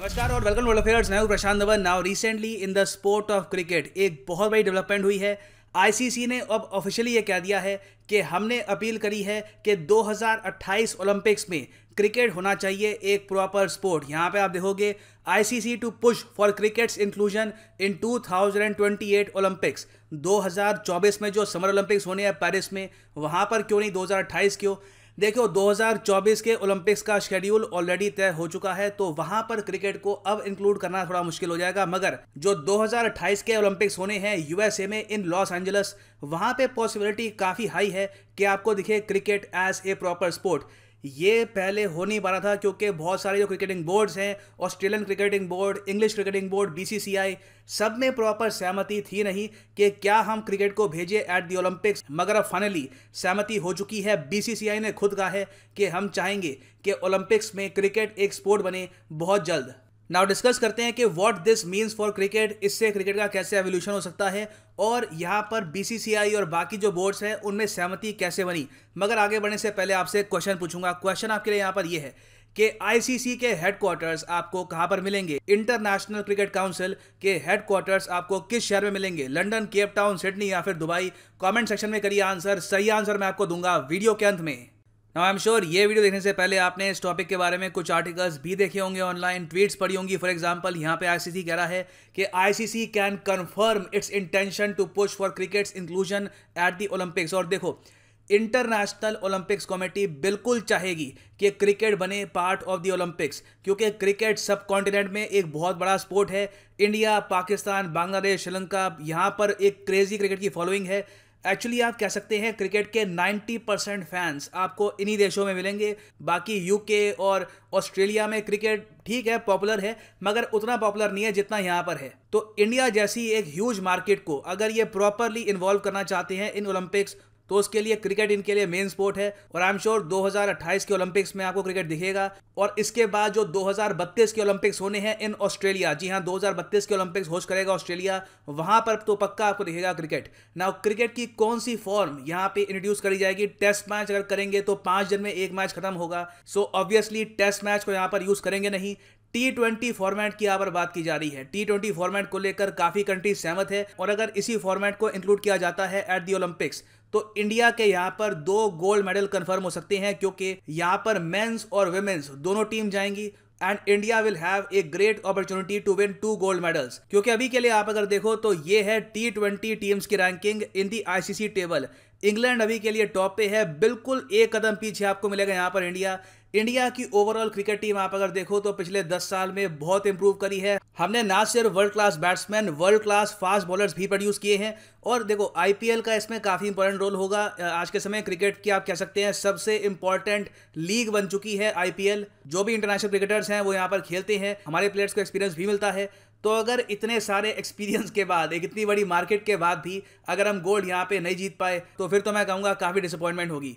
नमस्कार और welcome world affairs मैं Prashant Dhawan now recently in the sport of cricket एक बहुत बड़ी डेवलपमेंट हुई है आईसीसी ने अब ऑफिशियली ये कह दिया है कि हमने अपील करी है कि 2028 ओलंपिक्स में क्रिकेट होना चाहिए एक प्रॉपर स्पोर्ट यहाँ पे आप देखोगे ICC to push for cricket's inclusion in 2028 Olympics 2024 में जो समर ओलंपिक्स होने हैं पेरिस में वहाँ पर क्यों नहीं 2028 क्यों देखो 2024 के ओलंपिक्स का शेड्यूल ऑलरेडी तय हो चुका है तो वहां पर क्रिकेट को अब इंक्लूड करना थोड़ा मुश्किल हो जाएगा मगर जो 2028 के ओलंपिक्स होने हैं यूएसए में इन लॉस एंजलस वहां पे पॉसिबिलिटी काफी हाई है कि आपको दिखे cricket as a proper sport ये पहले हो नहीं पा रहा था क्योंकि बहुत सारे जो क्रिकेटिंग बोर्ड्स हैं Australian cricketing board English cricketing board BCCI सब में प्रॉपर सहमति थी नहीं कि क्या हम क्रिकेट को भेजें एट दी ओलंपिक्स मगर अब फाइनली सहमति हो चुकी है बीसीसीआई ने खुद कहा है कि हम चाहेंगे कि ओलंपिक्स में क्रिकेट एक स्पोर्ट बने बहुत जल्द नाउ डिस्कस करते हैं कि what this means for cricket इससे क्रिकेट का कैसे एवोल्यूशन हो सकता है और यहाँ पर बीसीसीआई और बाकी जो बोर्ड्स हैं उनमें सहमति कैसे बनी मगर आगे बढ़ने से पहले आपसे क्वेश्चन पूछूंगा क्वेश्चन आपके लिए यहाँ पर यह है कि आईसीसी के हेडक्वार्टर्स आपको कहाँ पर मिलेंगे इंटरनेशनल क्रिकेट काउंसिल के हेडक्वार्टर्स आपको किस शहर में मिलेंगे लंदन केप टाउन सिडनी या फिर दुबई कमेंट सेक्शन में करिए आंसर सही आंसर मैं आपको दूंगा वीडियो के अंत में नाउ आई एम श्योर ये वीडियो देखने से पहले आपने इस टॉपिक के बारे में कुछ आर्टिकल्स भी देखे होंगे ऑनलाइन ट्वीट्स पढ़ी होंगी फॉर एग्जांपल यहाँ पे आईसीसी कह रहा है कि ICC can confirm its intention to push for cricket's inclusion at the Olympics और देखो इंटरनेशनल ओलंपिक्स कमेटी बिल्कुल चाहेगी कि क्रिकेट बने पार्ट ऑफ द ओलंपिक्स क्योंकि क्रिकेट सब कॉन्टिनेंट में एक बहुत बड़ा स्पोर्ट है इंडिया पाकिस्तान बांग्लादेश श्रीलंका यहाँ पर एक क्रेजी क्रिकेट की फॉलोइंग है एक्चुअली आप कह सकते हैं क्रिकेट के 90 परसेंट फैंस आपको इन्हीं देशों में मिलेंगे बाकी यूके और ऑस्ट्रेलिया में क्रिकेट ठीक है पॉपुलर है मगर उतना पॉपुलर नहीं है जितना यहाँ पर है तो इंडिया जैसी एक ह्यूज मार्केट को अगर ये प्रॉपरली इन्वॉल्व करना चाहते हैं इन ओलंपिक्स तो उसके लिए क्रिकेट इनके लिए मेन स्पोर्ट है और आई एम श्योर 2028 के ओलंपिक्स में आपको क्रिकेट दिखेगा और इसके बाद जो 2032 के ओलंपिक्स होने हैं इन ऑस्ट्रेलिया जी हाँ 2032 के ओलंपिक्स होस्ट करेगा ऑस्ट्रेलिया वहां पर तो पक्का आपको दिखेगा क्रिकेट नाउ क्रिकेट की कौन सी फॉर्म यहाँ पे इंट्रोड्यूस करी जाएगी टेस्ट मैच अगर करेंगे तो पांच दिन में एक मैच खत्म होगा सो ऑब्वियसली टेस्ट मैच को यहाँ पर यूज करेंगे नहीं टी ट्वेंटी फॉर्मेट की यहाँ पर बात की जा रही है टी ट्वेंटी फॉर्मेट को लेकर काफी कंट्री सहमत है और अगर इसी फॉर्मेट को इंक्लूड किया जाता है एट दी ओलंपिक्स तो इंडिया के यहाँ पर दो गोल्ड मेडल कंफर्म हो सकते हैं क्योंकि यहाँ पर मेन्स और वुमेन्स दोनों टीम जाएंगी and India will have a great opportunity to win two gold medals क्योंकि अभी के लिए आप अगर देखो तो ये है टी ट्वेंटी टीम्स की ranking in the ICC table England अभी के लिए टॉप पे है बिल्कुल एक कदम पीछे आपको मिलेगा यहाँ पर इंडिया इंडिया की ओवरऑल क्रिकेट टीम आप अगर देखो तो पिछले 10 साल में बहुत इंप्रूव करी है हमने ना सिर्फ world class batsman world class fast bowlers भी प्रोड्यूस किए हैं और देखो आईपीएल का इसमें काफ़ी इंपॉर्टेंट रोल होगा आज के समय क्रिकेट की आप कह सकते हैं सबसे इंपॉर्टेंट लीग बन चुकी है आईपीएल जो भी इंटरनेशनल क्रिकेटर्स हैं वो यहाँ पर खेलते हैं हमारे प्लेयर्स को एक्सपीरियंस भी मिलता है तो अगर इतने सारे एक्सपीरियंस के बाद एक इतनी बड़ी मार्केट के बाद भी अगर हम गोल्ड यहाँ पे नहीं जीत पाए तो फिर तो मैं कहूँगा काफ़ी डिसअपॉइंटमेंट होगी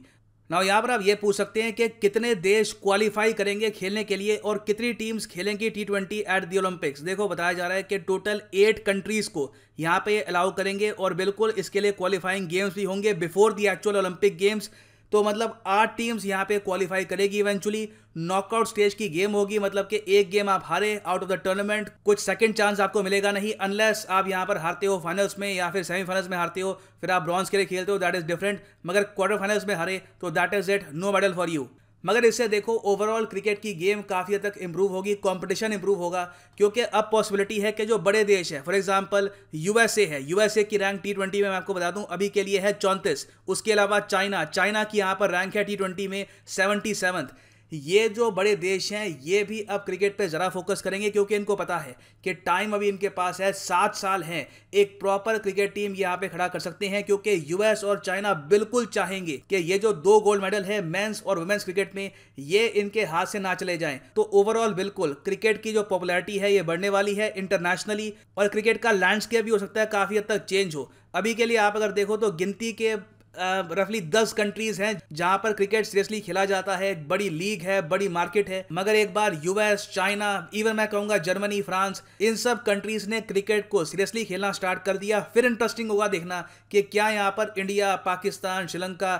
ना यहाँ पर आप ये पूछ सकते हैं कि कितने देश क्वालिफाई करेंगे खेलने के लिए और कितनी टीम्स खेलेंगी T twenty at the Olympics देखो बताया जा रहा है कि टोटल एट कंट्रीज़ को यहाँ पे अलाउ करेंगे और बिल्कुल इसके लिए क्वालिफाइंग गेम्स भी होंगे before the actual Olympic games तो मतलब आठ टीम्स यहाँ पे क्वालिफाई करेगी इवेंचुअली नॉकआउट स्टेज की गेम होगी मतलब कि एक गेम आप हारे आउट ऑफ द टूर्नामेंट कुछ सेकंड चांस आपको मिलेगा नहीं अनलेस आप यहाँ पर हारते हो फाइनल्स में या फिर सेमीफाइनल्स में हारते हो फिर आप ब्रॉन्ज के लिए खेलते हो दैट इज डिफरेंट मगर क्वार्टर फाइनल्स में हारे तो that is it no medal for you मगर इससे देखो ओवरऑल क्रिकेट की गेम काफ़ी हद तक इंप्रूव होगी कंपटीशन इम्प्रूव होगा क्योंकि अब पॉसिबिलिटी है कि जो बड़े देश है फॉर एग्जांपल यूएसए है यूएसए की रैंक टी ट्वेंटी में मैं आपको बता दूं अभी के लिए है चौंतीस उसके अलावा चाइना चाइना की यहाँ पर रैंक है टी ट्वेंटी में सेवेंटी सेवंथ ये जो बड़े देश हैं ये भी अब क्रिकेट पे ज़रा फोकस करेंगे क्योंकि इनको पता है कि टाइम अभी इनके पास है सात साल हैं एक प्रॉपर क्रिकेट टीम यहाँ पे खड़ा कर सकते हैं क्योंकि यूएस और चाइना बिल्कुल चाहेंगे कि ये जो दो गोल्ड मेडल है मेंस और वुमेन्स क्रिकेट में ये इनके हाथ से ना चले जाएं तो ओवरऑल बिल्कुल क्रिकेट की जो पॉपुलरिटी है ये बढ़ने वाली है इंटरनेशनली और क्रिकेट का लैंडस्केप भी हो सकता है काफ़ी हद तक चेंज हो अभी के लिए आप अगर देखो तो गिनती के रफली दस कंट्रीज हैं जहां पर क्रिकेट सीरियसली खेला जाता है बड़ी लीग है बड़ी मार्केट है मगर एक बार यूएस चाइना इवन मैं कहूंगा जर्मनी फ्रांस इन सब कंट्रीज ने क्रिकेट को सीरियसली खेलना स्टार्ट कर दिया फिर इंटरेस्टिंग होगा देखना कि क्या यहाँ पर इंडिया पाकिस्तान श्रीलंका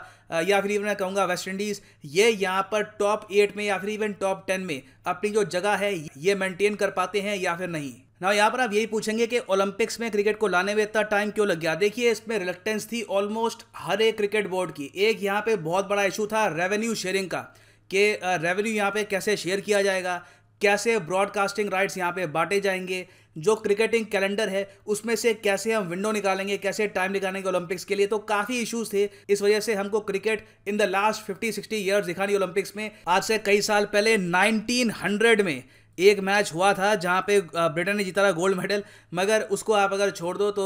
या फिर इवन मैं कहूँगा वेस्ट इंडीज़ ये यहाँ पर टॉप एट में या फिर इवन टॉप टेन में अपनी जो जगह है ये मेंटेन कर पाते हैं या फिर नहीं ना यहाँ पर आप यही पूछेंगे कि ओलंपिक्स में क्रिकेट को लाने में इतना टाइम क्यों लग गया देखिए इसमें रिलेक्टेंस थी ऑलमोस्ट हर एक क्रिकेट बोर्ड की एक यहाँ पे बहुत बड़ा इशू था रेवेन्यू शेयरिंग का कि रेवेन्यू यहाँ पे कैसे शेयर किया जाएगा कैसे ब्रॉडकास्टिंग राइट्स यहाँ पे बांटे जाएंगे जो क्रिकेटिंग कैलेंडर है उसमें से कैसे हम विंडो निकालेंगे कैसे टाइम निकालेंगे ओलंपिक्स के लिए तो काफ़ी इश्यूज थे इस वजह से हमको cricket in the last 50-60 years दिखानी ओलंपिक्स में आज से कई साल पहले 1900 में एक मैच हुआ था जहाँ पे ब्रिटेन ने जीता था गोल्ड मेडल मगर उसको आप अगर छोड़ दो तो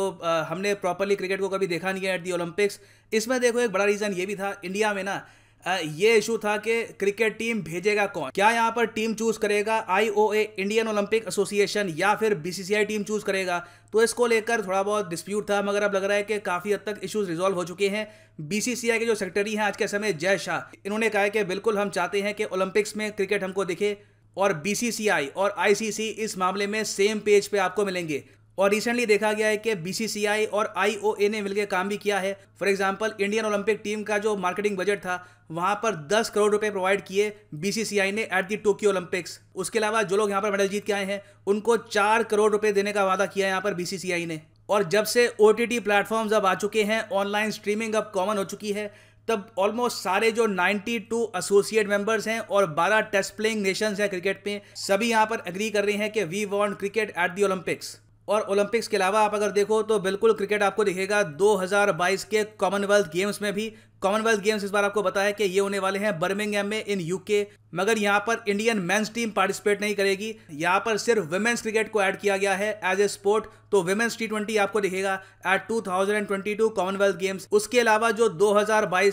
हमने प्रॉपरली क्रिकेट को कभी देखा नहीं है एट दी ओलंपिक्स इसमें देखो एक बड़ा रीज़न ये भी था इंडिया में ना ये इशू था कि क्रिकेट टीम भेजेगा कौन क्या यहाँ पर टीम चूज करेगा I O A Indian Olympic Association या फिर बीसीसीआई टीम चूज करेगा तो इसको लेकर थोड़ा बहुत डिस्प्यूट था मगर अब लग रहा है कि काफ़ी हद तक इश्यूज रिजॉल्व हो चुके हैं बीसीसीआई के जो सेक्रेटरी हैं आज के समय जय शाह इन्होंने कहा है कि बिल्कुल हम चाहते हैं कि ओलंपिक्स में क्रिकेट हमको दिखे और बीसीसीआई और आईसीसी इस मामले में सेम पेज पे आपको मिलेंगे और रिसेंटली देखा गया है कि बीसीसीआई और आईओए ने मिलकर काम भी किया है for example Indian Olympic team का जो मार्केटिंग बजट था वहां पर 10 करोड़ रुपए प्रोवाइड किए बीसीसीआई ने एट दी टोक्यो ओलंपिक्स उसके अलावा जो लोग यहाँ पर मेडल जीत के आए हैं उनको चार करोड़ रुपए देने का वादा किया है यहाँ पर बीसीसीआई ने और जब से ओ टी प्लेटफॉर्म्स अब आ चुके हैं ऑनलाइन स्ट्रीमिंग अब कॉमन हो चुकी है तब ऑलमोस्ट सारे जो 92 एसोसिएट मेंबर्स हैं और 12 टेस्ट प्लेइंग नेशंस हैं क्रिकेट में सभी यहां पर एग्री कर रहे हैं कि we want cricket at the Olympics और ओलंपिक्स के अलावा आप अगर देखो तो बिल्कुल क्रिकेट आपको दिखेगा 2022 के कॉमनवेल्थ गेम्स में भी कॉमनवेल्थ गेम्स इस बार आपको बताया कि ये होने वाले हैं बर्मिंगहम में इन यूके मगर यहाँ पर इंडियन मेंस टीम पार्टिसिपेट नहीं करेगी यहाँ पर सिर्फ वुमेन्स क्रिकेट को ऐड किया गया है एज ए स्पोर्ट तो वुमेन्स टी आपको दिखेगा एट टू कॉमनवेल्थ गेम्स उसके अलावा जो दो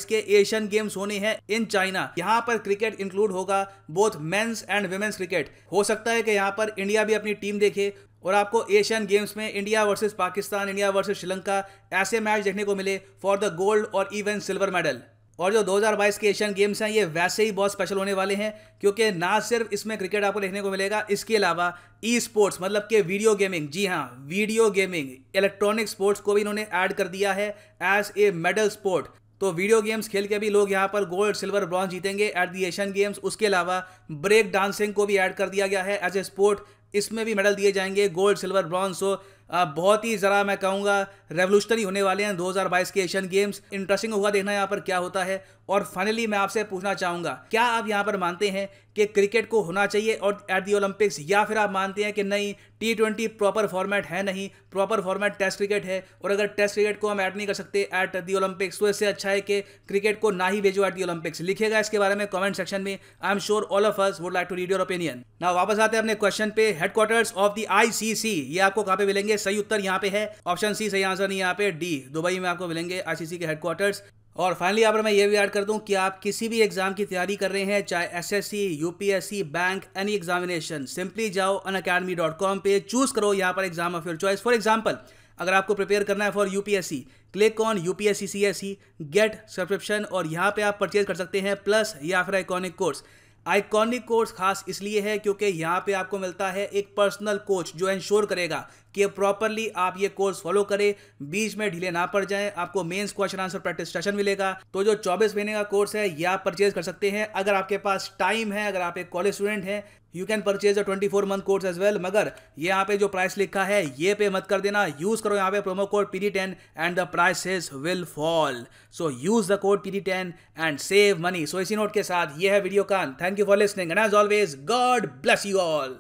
के एशियन गेम्स होने हैं इन चाइना यहाँ पर क्रिकेट इंक्लूड होगा both men's and women's cricket हो सकता है कि यहाँ पर इंडिया भी अपनी टीम देखे और आपको एशियन गेम्स में India versus Pakistan India versus Sri Lanka ऐसे मैच देखने को मिले फॉर द गोल्ड और इवन सिल्वर मेडल और जो 2022 के एशियन गेम्स हैं ये वैसे ही बहुत स्पेशल होने वाले हैं क्योंकि ना सिर्फ इसमें क्रिकेट आपको देखने को मिलेगा इसके अलावा ई स्पोर्ट्स मतलब के वीडियो गेमिंग जी हाँ वीडियो गेमिंग इलेक्ट्रॉनिक स्पोर्ट्स को भी इन्होंने ऐड कर दिया है एज ए मेडल स्पोर्ट तो वीडियो गेम्स खेल के भी लोग यहाँ पर गोल्ड सिल्वर ब्रॉन्ज जीतेंगे एट द एशियन गेम्स उसके अलावा ब्रेक डांसिंग को भी ऐड कर दिया गया है एज ए स्पोर्ट इसमें भी मेडल दिए जाएंगे गोल्ड सिल्वर ब्रॉन्ज हो बहुत ही ज़रा मैं कहूँगा रेवोल्यूशनरी होने वाले हैं 2022 के एशियन गेम्स इंटरेस्टिंग होगा देखना यहाँ पर क्या होता है और फाइनली मैं आपसे पूछना चाहूँगा क्या आप यहाँ पर मानते हैं कि क्रिकेट को होना चाहिए और एट दी ओलंपिक्स या फिर आप मानते हैं कि नहीं टी ट्वेंटी प्रॉपर फॉर्मेट है नहीं प्रॉपर फॉर्मेट टेस्ट क्रिकेट है और अगर टेस्ट क्रिकेट को हम ऐड नहीं कर सकते एट दी ओलंपिक्स तो इससे अच्छा है कि क्रिकेट को ना ही भेजो एट दी ओलंपिक्स लिखेगा इसके बारे में कमेंट सेक्शन में I am sure all of us would like to read your opinion ना वापस आते हैं अपने क्वेश्चन पे हेडक्वार्टर्स ऑफ द आईसीसी ये आपको कहाँ पे मिलेंगे सही उत्तर यहाँ पे है ऑप्शन सी सही आंसर नहीं यहाँ पे डी दुबई में आपको मिलेंगे आईसीसी के हेडक्वार्टर्स और फाइनली यहाँ पर मैं ये भी ऐड कर दूँ कि आप किसी भी एग्ज़ाम की तैयारी कर रहे हैं चाहे SSC, UPSC, bank any examination simply जाओ अन अकेडमी डॉट कॉम पर चूज़ करो यहाँ पर exam of your choice for example अगर आपको प्रिपेयर करना है for UPSC click on S C get subscription और यहाँ पर आप परचेज कर सकते हैं प्लस या फिर आइकॉनिक कोर्स आइकॉनिक कोर्स खास इसलिए है क्योंकि यहाँ पे आपको मिलता है एक पर्सनल कोच जो इंश्योर करेगा कि प्रॉपरली आप ये कोर्स फॉलो करें बीच में ढीले ना पड़ जाए आपको mains question answer practice session मिलेगा तो जो चौबीस महीने का कोर्स है ये आप परचेज कर सकते हैं अगर आपके पास टाइम है अगर आप एक कॉलेज स्टूडेंट हैं you can purchase a twenty four month course as well मगर ये यहाँ पे जो प्राइस लिखा है ये पे मत कर देना यूज करो यहाँ पे promo code P D ten and the prices will fall so use the code P D ten and save money so इसी नोट के साथ ये है वीडियो का thank you for listening and as always God bless you all